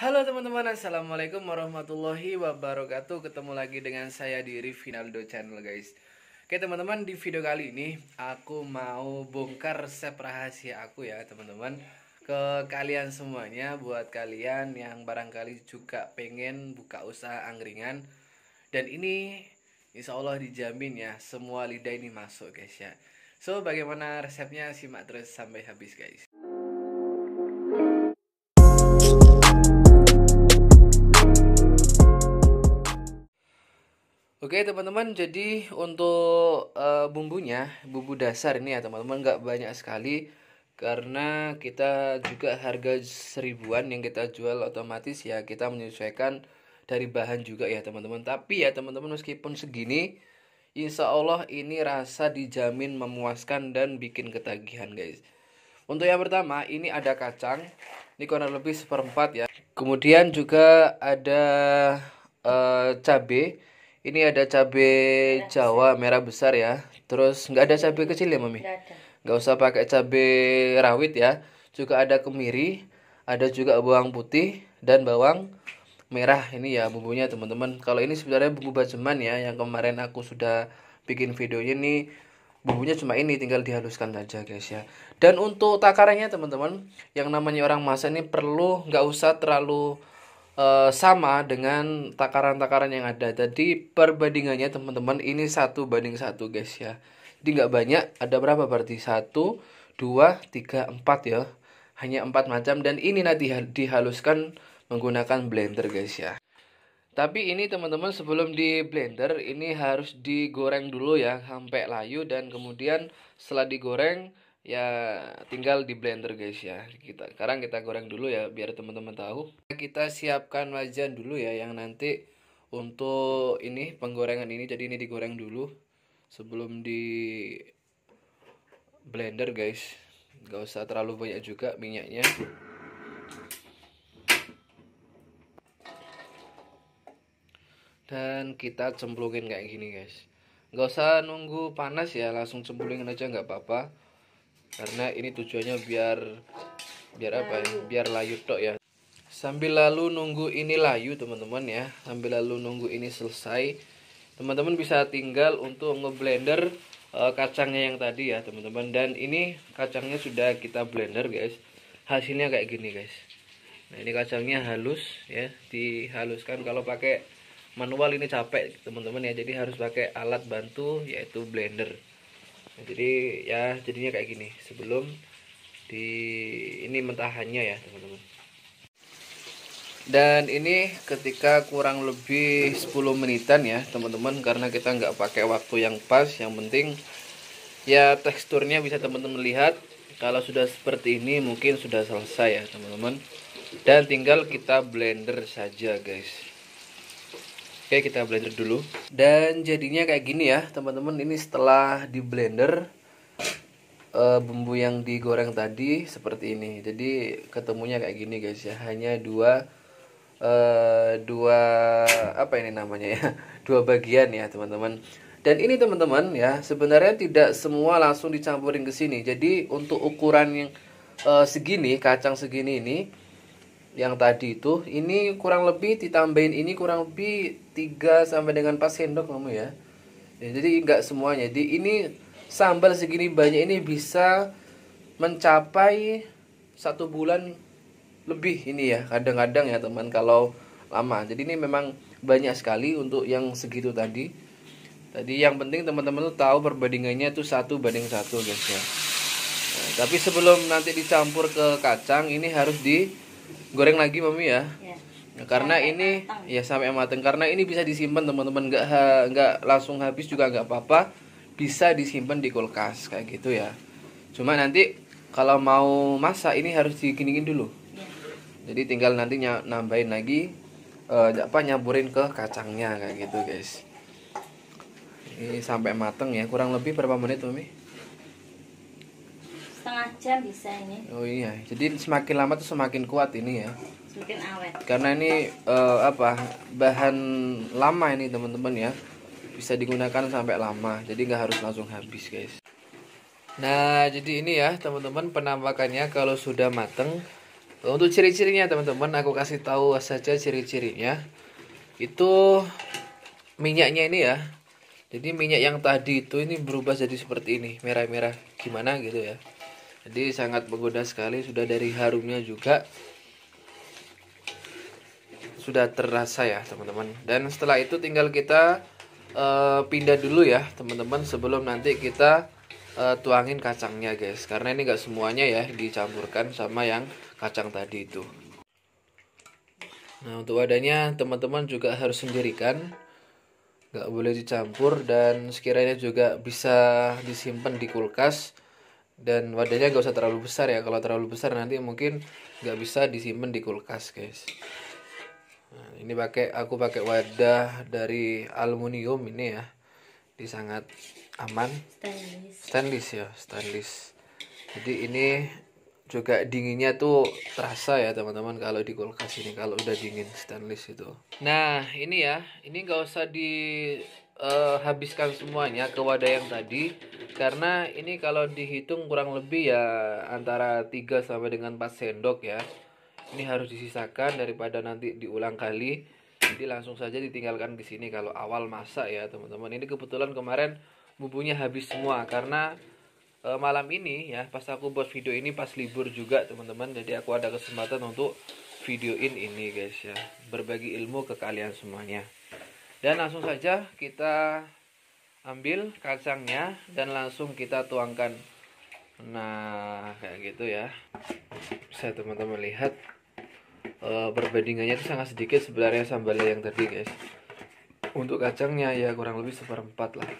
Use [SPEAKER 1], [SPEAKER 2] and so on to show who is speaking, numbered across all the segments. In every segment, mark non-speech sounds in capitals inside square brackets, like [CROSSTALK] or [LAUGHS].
[SPEAKER 1] Halo teman-teman, Assalamualaikum warahmatullahi wabarakatuh Ketemu lagi dengan saya di Rivinaldo Channel guys Oke teman-teman, di video kali ini Aku mau bongkar resep rahasia aku ya teman-teman Ke kalian semuanya Buat kalian yang barangkali juga pengen buka usaha angkringan Dan ini insya Allah dijamin ya Semua lidah ini masuk guys ya So bagaimana resepnya simak terus sampai habis guys Oke teman-teman, jadi untuk uh, bumbunya, bumbu dasar ini ya teman-teman nggak banyak sekali karena kita juga harga seribuan yang kita jual otomatis ya kita menyesuaikan dari bahan juga ya teman-teman. Tapi ya teman-teman meskipun segini, insya Allah ini rasa dijamin memuaskan dan bikin ketagihan guys. Untuk yang pertama ini ada kacang, ini kurang lebih seperempat ya. Kemudian juga ada uh, eh, cabai ini ada cabai Jawa besar. merah besar ya. Terus nggak ada cabai kecil ya, Mami? Nggak usah pakai cabai rawit ya. Juga ada kemiri, ada juga bawang putih dan bawang merah ini ya bumbunya teman-teman. Kalau ini sebenarnya bumbu bajeman ya yang kemarin aku sudah bikin videonya ini bumbunya cuma ini tinggal dihaluskan saja guys ya dan untuk takarannya teman-teman yang namanya orang masak ini perlu nggak usah terlalu Eh, sama dengan takaran-takaran yang ada. Tadi perbandingannya teman-teman ini satu banding satu guys ya. Jadi nggak banyak. Ada berapa berarti satu, dua, tiga, empat ya. Hanya empat macam dan ini nanti dihaluskan menggunakan blender guys ya. Tapi ini teman-teman sebelum di blender ini harus digoreng dulu ya sampai layu dan kemudian setelah digoreng ya tinggal di blender guys ya kita sekarang kita goreng dulu ya biar teman-teman tahu kita siapkan wajan dulu ya yang nanti untuk ini penggorengan ini jadi ini digoreng dulu sebelum di blender guys gak usah terlalu banyak juga minyaknya dan kita cemplungin kayak gini guys gak usah nunggu panas ya langsung cemplungin aja nggak apa-apa karena ini tujuannya biar biar apa ya biar layu tok ya sambil lalu nunggu ini layu teman-teman ya sambil lalu nunggu ini selesai teman-teman bisa tinggal untuk ngeblender uh, kacangnya yang tadi ya teman-teman dan ini kacangnya sudah kita blender guys hasilnya kayak gini guys nah ini kacangnya halus ya dihaluskan kalau pakai manual ini capek teman-teman ya jadi harus pakai alat bantu yaitu blender nah, jadi ya jadinya kayak gini sebelum di ini mentahannya ya teman-teman dan ini ketika kurang lebih 10 menitan ya teman-teman karena kita nggak pakai waktu yang pas yang penting ya teksturnya bisa teman-teman lihat kalau sudah seperti ini mungkin sudah selesai ya teman-teman dan tinggal kita blender saja guys Oke kita blender dulu Dan jadinya kayak gini ya teman-teman Ini setelah di blender eh, Bumbu yang digoreng tadi seperti ini Jadi ketemunya kayak gini guys ya Hanya dua eh, Dua Apa ini namanya ya [LAUGHS] Dua bagian ya teman-teman dan ini teman-teman ya sebenarnya tidak semua langsung dicampurin ke sini. Jadi untuk ukuran yang e, segini kacang segini ini yang tadi itu ini kurang lebih ditambahin ini kurang lebih 3 sampai dengan 4 sendok kamu ya, ya jadi enggak semuanya jadi ini sambal segini banyak ini bisa mencapai satu bulan lebih ini ya kadang-kadang ya teman kalau lama jadi ini memang banyak sekali untuk yang segitu tadi tadi yang penting teman-teman tuh tahu perbandingannya itu satu banding satu guys ya nah, tapi sebelum nanti dicampur ke kacang ini harus di goreng lagi mami ya, iya. ya. karena sampai ini matang. ya sampai matang karena ini bisa disimpan teman-teman nggak ha, nggak langsung habis juga nggak apa-apa bisa disimpan di kulkas kayak gitu ya cuma nanti kalau mau masak ini harus dikiningin dulu ya. jadi tinggal nanti nambahin lagi uh, apa nyampurin ke kacangnya kayak gitu guys ini sampai mateng ya kurang lebih berapa menit Mami? setengah jam bisa ini oh iya jadi semakin lama tuh semakin kuat ini ya semakin awet karena ini uh, apa bahan lama ini teman-teman ya bisa digunakan sampai lama jadi nggak harus langsung habis guys nah jadi ini ya teman-teman penampakannya kalau sudah mateng untuk ciri-cirinya teman-teman aku kasih tahu saja ciri-cirinya itu minyaknya ini ya jadi minyak yang tadi itu ini berubah jadi seperti ini merah-merah gimana gitu ya jadi sangat menggoda sekali sudah dari harumnya juga sudah terasa ya teman-teman dan setelah itu tinggal kita uh, pindah dulu ya teman-teman sebelum nanti kita uh, tuangin kacangnya guys karena ini nggak semuanya ya dicampurkan sama yang kacang tadi itu nah untuk wadahnya teman-teman juga harus sendirikan nggak boleh dicampur dan sekiranya juga bisa disimpan di kulkas dan wadahnya gak usah terlalu besar ya kalau terlalu besar nanti mungkin nggak bisa disimpan di kulkas guys nah, ini pakai aku pakai wadah dari aluminium ini ya ini sangat aman stainless stainless ya stainless jadi ini juga dinginnya tuh terasa ya teman-teman kalau di kulkas ini kalau udah dingin stainless itu nah ini ya ini gak usah di uh, habiskan semuanya ke wadah yang tadi karena ini kalau dihitung kurang lebih ya antara 3 sampai dengan 4 sendok ya ini harus disisakan daripada nanti diulang kali jadi langsung saja ditinggalkan di sini kalau awal masak ya teman-teman ini kebetulan kemarin bumbunya habis semua karena e, malam ini ya pas aku buat video ini pas libur juga teman-teman jadi aku ada kesempatan untuk videoin ini guys ya berbagi ilmu ke kalian semuanya dan langsung saja kita ambil kacangnya dan langsung kita tuangkan nah kayak gitu ya bisa teman-teman lihat e, perbandingannya itu sangat sedikit sebenarnya sambalnya yang tadi guys untuk kacangnya ya kurang lebih seperempat lah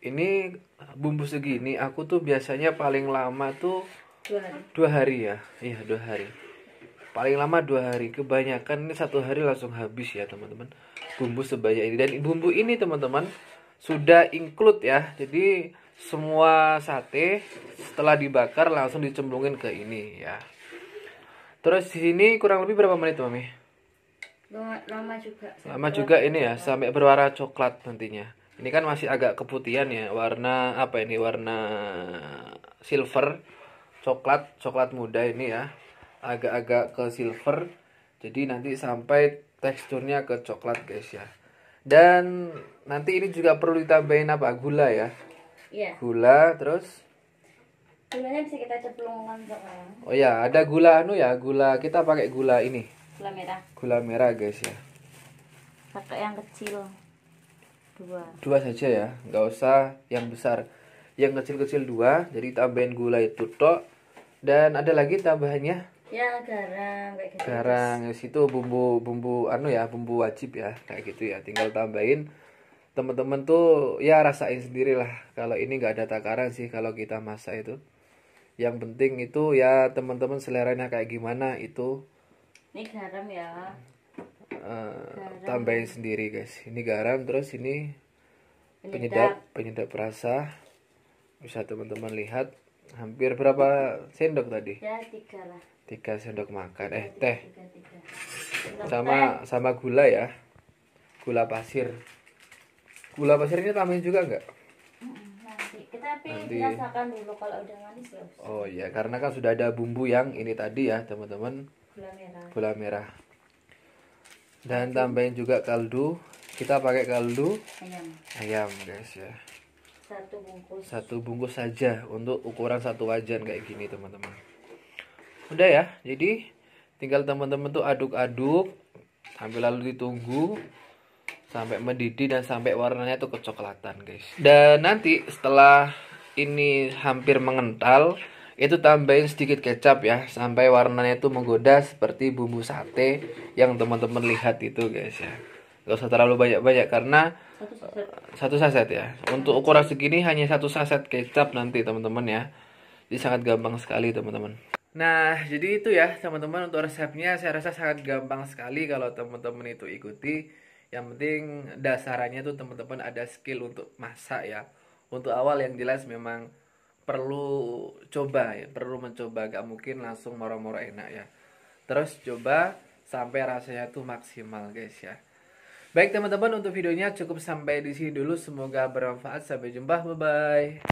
[SPEAKER 1] ini bumbu segini aku tuh biasanya paling lama tuh dua hari, dua hari ya iya dua hari paling lama dua hari kebanyakan ini satu hari langsung habis ya teman-teman bumbu sebanyak ini dan bumbu ini teman-teman sudah include ya jadi semua sate setelah dibakar langsung dicemplungin ke ini ya terus di sini kurang lebih berapa menit mami lama juga lama juga ini ya sampai berwarna coklat nantinya ini kan masih agak keputihan ya warna apa ini warna silver coklat coklat muda ini ya agak-agak ke silver jadi nanti sampai teksturnya ke coklat guys ya dan nanti ini juga perlu ditambahin apa gula ya yeah. gula terus gulanya bisa kita ceplungkan sekarang oh ya ada gula anu ya gula kita pakai gula ini gula merah gula merah guys ya pakai yang kecil dua dua saja ya nggak usah yang besar yang kecil-kecil dua jadi tambahin gula itu tok dan ada lagi tambahannya ya garam kayak gitu garam ya situ bumbu bumbu anu ya bumbu wajib ya kayak gitu ya tinggal tambahin temen-temen tuh ya rasain sendiri lah kalau ini nggak ada takaran sih kalau kita masak itu yang penting itu ya temen-temen teman seleranya kayak gimana itu ini garam ya uh, garam. tambahin sendiri guys ini garam terus ini penyedap penyedap, penyedap rasa bisa teman-teman lihat hampir berapa sendok tadi ya tiga lah tiga sendok makan eh teh tiga, tiga. sama teh. sama gula ya gula pasir gula pasir ini tambahin juga enggak? nanti kita nanti. rasakan dulu kalau udah manis ya oh iya karena kan sudah ada bumbu yang ini tadi ya teman-teman gula merah gula merah dan tambahin juga kaldu kita pakai kaldu ayam ayam guys ya satu bungkus satu bungkus saja untuk ukuran satu wajan kayak gini teman-teman udah ya jadi tinggal teman-teman tuh aduk-aduk sampai lalu ditunggu sampai mendidih dan sampai warnanya tuh kecoklatan guys dan nanti setelah ini hampir mengental itu tambahin sedikit kecap ya sampai warnanya itu menggoda seperti bumbu sate yang teman-teman lihat itu guys ya gak usah terlalu banyak-banyak karena satu saset. satu saset ya untuk ukuran segini hanya satu saset kecap nanti teman-teman ya jadi sangat gampang sekali teman-teman nah jadi itu ya teman-teman untuk resepnya saya rasa sangat gampang sekali kalau teman-teman itu ikuti yang penting dasarannya tuh teman-teman ada skill untuk masak ya untuk awal yang jelas memang perlu coba ya perlu mencoba gak mungkin langsung moro-moro enak ya terus coba sampai rasanya tuh maksimal guys ya Baik teman-teman untuk videonya cukup sampai di sini dulu. Semoga bermanfaat. Sampai jumpa. Bye-bye.